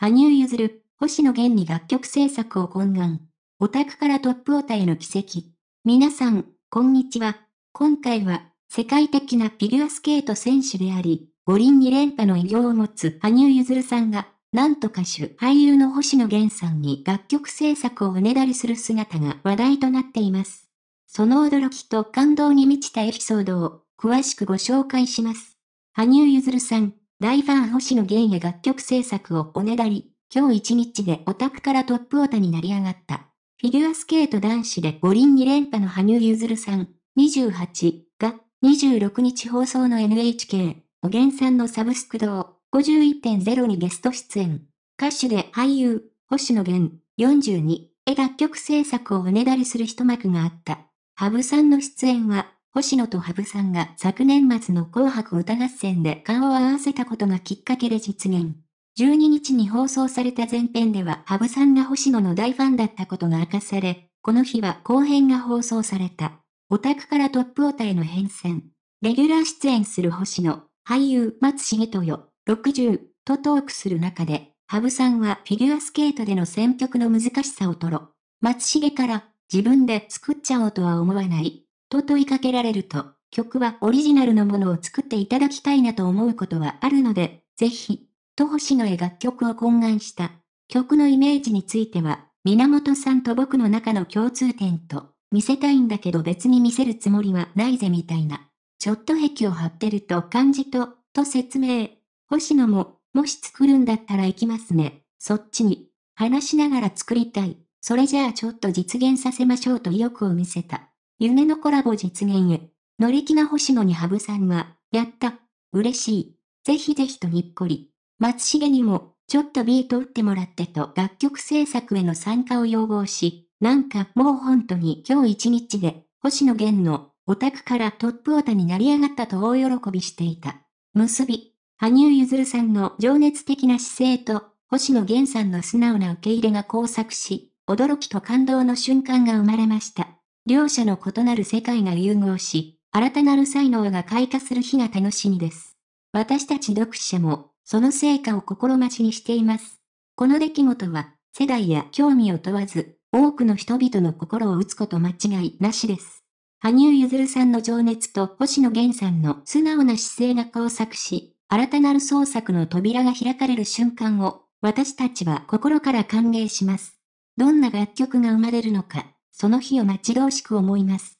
羽生結弦、星野源に楽曲制作を懇願。オタクからトップオタへの奇跡。皆さん、こんにちは。今回は、世界的なフィギュアスケート選手であり、五輪2連覇の偉業を持つ羽生結弦さんが、なんと歌手俳優の星野源さんに楽曲制作をおねだりする姿が話題となっています。その驚きと感動に満ちたエピソードを詳しくご紹介します。羽生結弦さん、大ファン星野源へ楽曲制作をおねだり、今日一日でオタクからトップオタになり上がった。フィギュアスケート男子で五輪2連覇の羽生結弦さん、28が26日放送の NHK、おげんさんのサブスク堂51.0にゲスト出演。歌手で俳優、星野源、42、へ楽曲制作をおねだりする一幕があった。ハブさんの出演は、星野と羽生さんが昨年末の紅白歌合戦で顔を合わせたことがきっかけで実現。12日に放送された前編では羽生さんが星野の大ファンだったことが明かされ、この日は後編が放送された。オタクからトップオタへの変遷。レギュラー出演する星野、俳優松重豊、60とトークする中で、羽生さんはフィギュアスケートでの選曲の難しさをろう。松重から自分で作っちゃおうとは思わない。と問いかけられると、曲はオリジナルのものを作っていただきたいなと思うことはあるので、ぜひ、と星野へ楽曲を懇願した。曲のイメージについては、源さんと僕の中の共通点と、見せたいんだけど別に見せるつもりはないぜみたいな。ちょっと壁を張ってると感じと、と説明。星野も、もし作るんだったら行きますね。そっちに。話しながら作りたい。それじゃあちょっと実現させましょうと意欲を見せた。夢のコラボ実現へ。乗り気な星野に羽生さんは、やった。嬉しい。ぜひぜひとにっこり。松重にも、ちょっとビート打ってもらってと楽曲制作への参加を要望し、なんかもう本当に今日一日で、星野源のオタクからトップオタになり上がったと大喜びしていた。結び、羽生結弦さんの情熱的な姿勢と、星野源さんの素直な受け入れが交錯し、驚きと感動の瞬間が生まれました。両者の異なる世界が融合し、新たなる才能が開花する日が楽しみです。私たち読者も、その成果を心待ちにしています。この出来事は、世代や興味を問わず、多くの人々の心を打つこと間違いなしです。羽生結弦さんの情熱と星野源さんの素直な姿勢が交錯し、新たなる創作の扉が開かれる瞬間を、私たちは心から歓迎します。どんな楽曲が生まれるのか。その日を待ち遠しく思います。